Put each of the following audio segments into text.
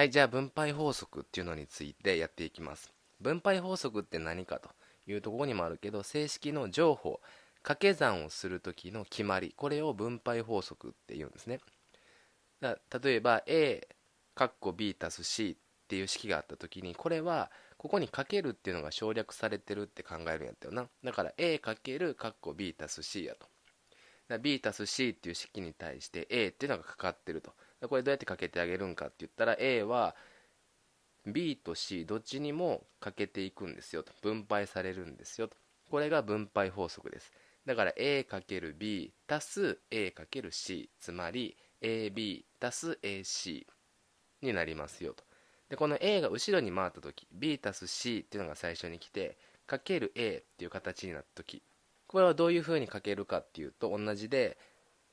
はい、じゃあ分配法則っていうのについてやっていきます。分配法則って何かというところにもあるけど、正式の情報、掛け算をする時の決まり、これを分配法則って言うんですね。だ例えば A、かっこ B す C っていう式があった時に、これはここにかけるっていうのが省略されてるって考えるんやったよな。だから A かけるカッ B す C やと。だ B 足す C っていう式に対して A っていうのがかかってると。これどうやってかけてあげるんかって言ったら A は B と C どっちにもかけていくんですよと分配されるんですよとこれが分配法則ですだから A×B 足す A×C つまり AB 足す AC になりますよとでこの A が後ろに回った時 B 足す C っていうのが最初に来てかける A っていう形になった時これはどういうふうに書けるかっていうと同じで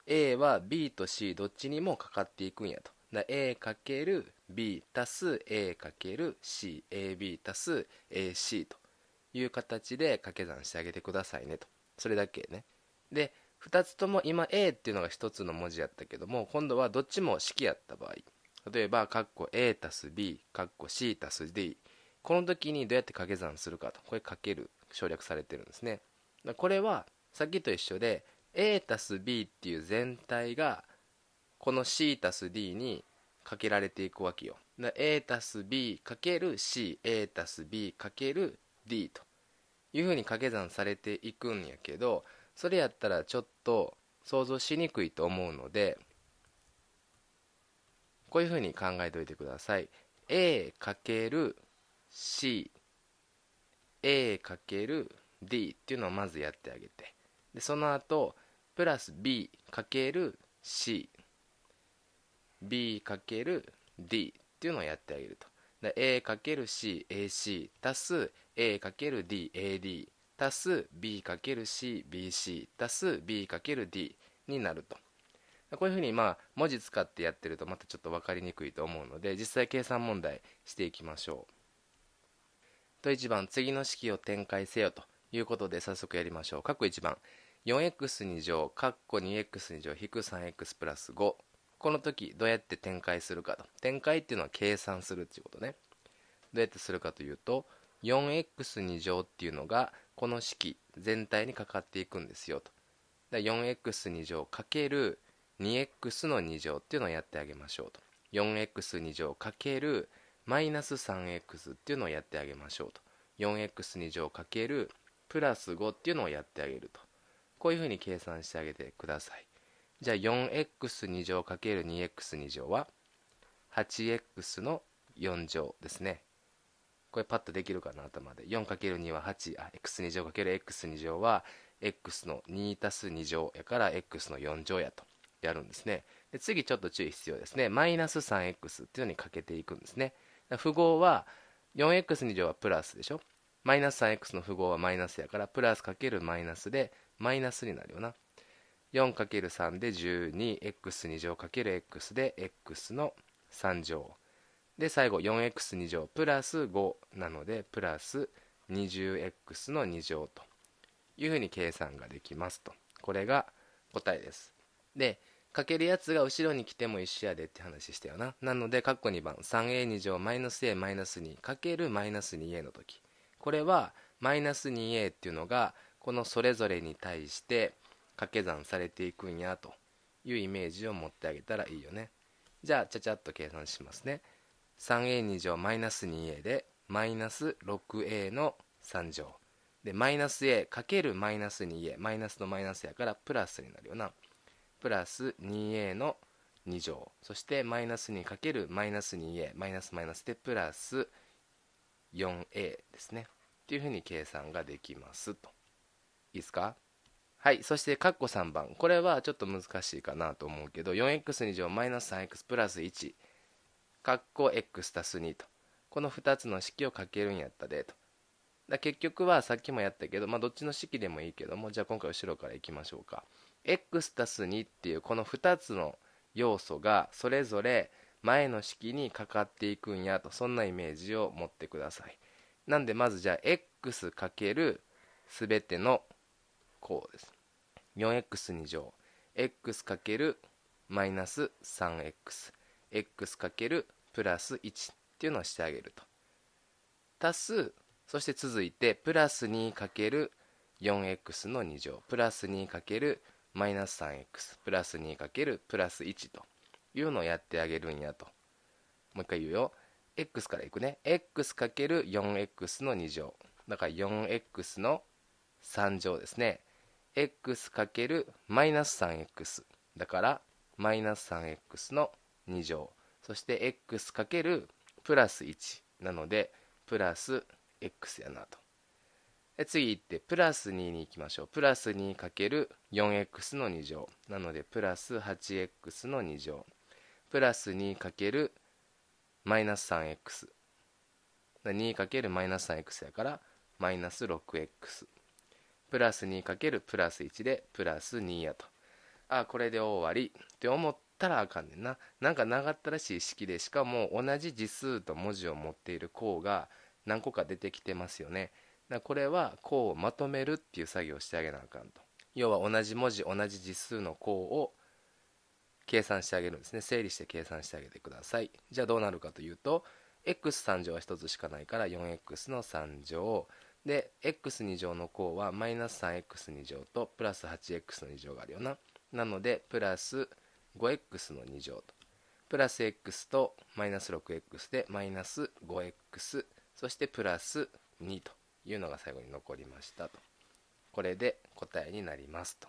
A は B と C どっちにもかかっていくんやと。A かける B 足す A かける CAB 足す AC という形で掛け算してあげてくださいねと。それだけね。で、2つとも今 A っていうのが1つの文字やったけども、今度はどっちも式やった場合。例えば、カッコ A 足す B、カッコ C 足す D。この時にどうやって掛け算するかと。これかける省略されてるんですね。これはさっきと一緒で A たす B っていう全体がこの C たす D にかけられていくわけよ。A たす B かける CA たす B かける D というふうに掛け算されていくんやけどそれやったらちょっと想像しにくいと思うのでこういうふうに考えておいてください。A かける C A かける D っていうのをまずやってあげてでその後プラス b かける c b かける d っていうのをやってあげると a かける c ac 足す a かける d ad 足す b かける c bc 足す b かける d になるとこういうふうにまあ文字使ってやってるとまたちょっと分かりにくいと思うので実際計算問題していきましょうと1番次の式を展開せよということで早速やりましょう各1番 4x2 乗括弧こ 2x2 乗引く 3x プラス5この時どうやって展開するかと展開っていうのは計算するっていうことねどうやってするかというと 4x2 乗っていうのがこの式全体にかかっていくんですよと 4x2 乗かける 2x の2乗っていうのをやってあげましょうと 4x2 乗かけるマイナス 3x っていうのをやってあげましょうと 4x2 乗かけるプラス5っていうのをやってあげるとこういうふうに計算してあげてくださいじゃあ 4x2 乗 ×2x2 乗は 8x の4乗ですねこれパッとできるかな頭で 4×2 は8あ x2 乗 ×x2 乗は x の2 2乗やから x の4乗やとやるんですねで次ちょっと注意必要ですねマイナス 3x っていうのにかけていくんですね符号は 4x2 乗はプラスでしょマイナス 3x の符号はマイナスやからプラスかけるマイナスでマイナスになるよな 4×3 で 12x2 乗 ×x で x の3乗で最後 4x2 乗プラス5なのでプラス 20x の2乗というふうに計算ができますとこれが答えですでかけるやつが後ろに来ても一緒やでって話したよななので括弧2番 3a2 乗マイナス a マイナス2かけるマイナス 2a の時これはマイナス 2a っていうのがこのそれぞれに対して掛け算されていくんやというイメージを持ってあげたらいいよねじゃあちゃちゃっと計算しますね 3a2 乗マイナス 2a でマイナス 6a の3乗でマイナス a かけるマイナス 2a マイナスのマイナスやからプラスになるよなプラス 2a の2乗そしてマイナス 2× マイナス 2a マイナスマイナスでプラス 4a ですねっていうふうに計算ができますといですかはい、そしてカッコ3番。これはちょっと難しいかなと思うけど、4x2 マイナス 3x プラス1、カッコ x す2と。この2つの式をかけるんやったでと。だ結局はさっきもやったけど、まあ、どっちの式でもいいけども、じゃあ今回後ろからいきましょうか。x す2っていうこの2つの要素がそれぞれ前の式にかかっていくんやと、そんなイメージを持ってください。なんでまずじゃあ x かける全てのこうです 4x2 乗 x× マイナス 3xx× プラス1っていうのをしてあげると足すそして続いてプラス 2×4x の2乗プラス 2× マイナス 3x プラス 2× プラス1というのをやってあげるんやともう一回言うよ x からいくね x×4x の2乗だから 4x の3乗ですね x×-3x だからマイナス 3x の2乗そして x× かけるプラス1なのでプラス x やなとで次行ってプラス2に行きましょうプラス 2×4x の2乗なのでプラス 8x の2乗プラス 2× マイナス 3x2× マイナス 3x やからマイナス 6x プラス 2× プラス1でプラス2やとあこれで終わりって思ったらあかんねんななんか長ったらしい式でしかも同じ字数と文字を持っている項が何個か出てきてますよねだこれは項をまとめるっていう作業をしてあげなあかんと要は同じ文字同じ字数の項を計算してあげるんですね整理して計算してあげてくださいじゃあどうなるかというと x3 乗は1つしかないから 4x の3乗で x2 乗の項は 3x2 乗と 8x の2乗があるよななのでプラス 5x の2乗とプラス x とマイナス 6x でマイナス 5x そしてプラス2というのが最後に残りましたとこれで答えになりますと